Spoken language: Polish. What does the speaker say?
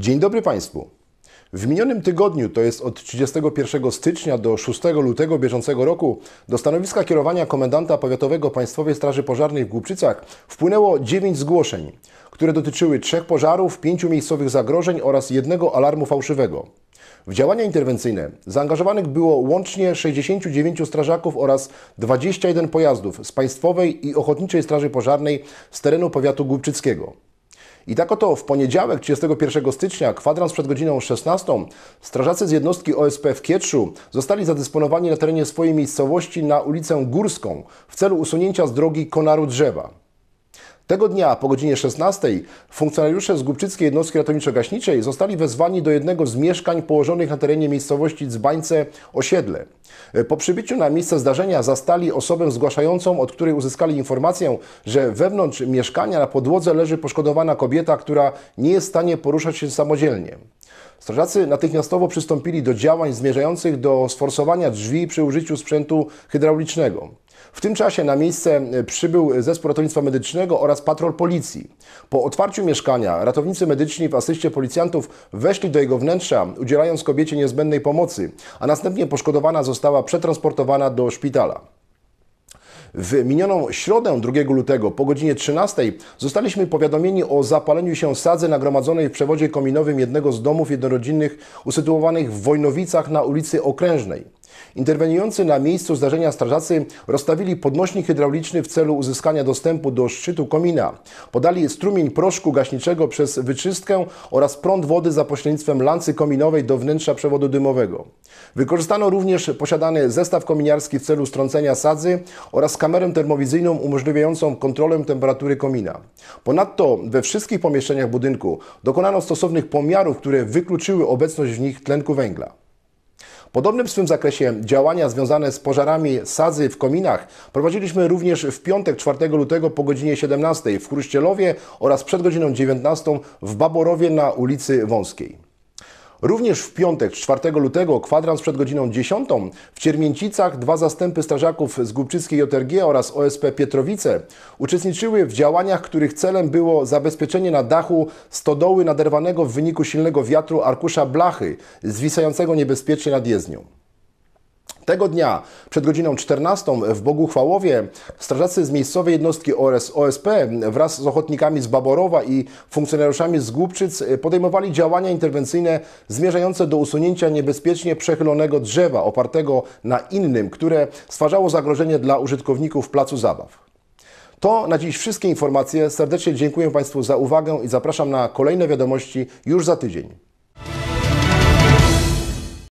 Dzień dobry Państwu. W minionym tygodniu, to jest od 31 stycznia do 6 lutego bieżącego roku, do stanowiska kierowania komendanta powiatowego Państwowej Straży Pożarnej w Głubczycach wpłynęło 9 zgłoszeń, które dotyczyły trzech pożarów, pięciu miejscowych zagrożeń oraz jednego alarmu fałszywego. W działania interwencyjne zaangażowanych było łącznie 69 strażaków oraz 21 pojazdów z Państwowej i Ochotniczej Straży Pożarnej z terenu powiatu głubczyckiego. I tak oto w poniedziałek 31 stycznia, kwadrans przed godziną 16, strażacy z jednostki OSP w Kietrzu zostali zadysponowani na terenie swojej miejscowości na ulicę Górską w celu usunięcia z drogi konaru drzewa. Tego dnia po godzinie 16 funkcjonariusze z Głubczyckiej Jednostki Ratowniczo-Gaśniczej zostali wezwani do jednego z mieszkań położonych na terenie miejscowości Dzbańce Osiedle. Po przybyciu na miejsce zdarzenia zastali osobę zgłaszającą, od której uzyskali informację, że wewnątrz mieszkania na podłodze leży poszkodowana kobieta, która nie jest w stanie poruszać się samodzielnie. Strażacy natychmiastowo przystąpili do działań zmierzających do sforsowania drzwi przy użyciu sprzętu hydraulicznego. W tym czasie na miejsce e, przybył zespół ratownictwa medycznego oraz patrol policji. Po otwarciu mieszkania ratownicy medyczni w asyście policjantów weszli do jego wnętrza, udzielając kobiecie niezbędnej pomocy, a następnie poszkodowana została przetransportowana do szpitala. W minioną środę 2 lutego po godzinie 13 zostaliśmy powiadomieni o zapaleniu się sadzy nagromadzonej w przewodzie kominowym jednego z domów jednorodzinnych usytuowanych w Wojnowicach na ulicy Okrężnej. Interweniujący na miejscu zdarzenia strażacy rozstawili podnośnik hydrauliczny w celu uzyskania dostępu do szczytu komina. Podali strumień proszku gaśniczego przez wyczystkę oraz prąd wody za pośrednictwem lancy kominowej do wnętrza przewodu dymowego. Wykorzystano również posiadany zestaw kominiarski w celu strącenia sadzy oraz kamerę termowizyjną umożliwiającą kontrolę temperatury komina. Ponadto we wszystkich pomieszczeniach budynku dokonano stosownych pomiarów, które wykluczyły obecność w nich tlenku węgla. Podobnym w swym zakresie działania związane z pożarami sadzy w kominach prowadziliśmy również w piątek 4 lutego po godzinie 17 w Chruścielowie oraz przed godziną 19 w Baborowie na ulicy Wąskiej. Również w piątek, 4 lutego, kwadrans przed godziną 10 w Ciermięcicach dwa zastępy strażaków z Głubczyckiej JRG oraz OSP Pietrowice uczestniczyły w działaniach, których celem było zabezpieczenie na dachu stodoły naderwanego w wyniku silnego wiatru arkusza blachy, zwisającego niebezpiecznie nad jezdnią. Tego dnia przed godziną 14 w Boguchwałowie strażacy z miejscowej jednostki OSP wraz z ochotnikami z Baborowa i funkcjonariuszami z Głupczyc e, podejmowali działania interwencyjne zmierzające do usunięcia niebezpiecznie przechylonego drzewa opartego na innym, które stwarzało zagrożenie dla użytkowników placu zabaw. To na dziś wszystkie informacje. Serdecznie dziękuję Państwu za uwagę i zapraszam na kolejne wiadomości już za tydzień.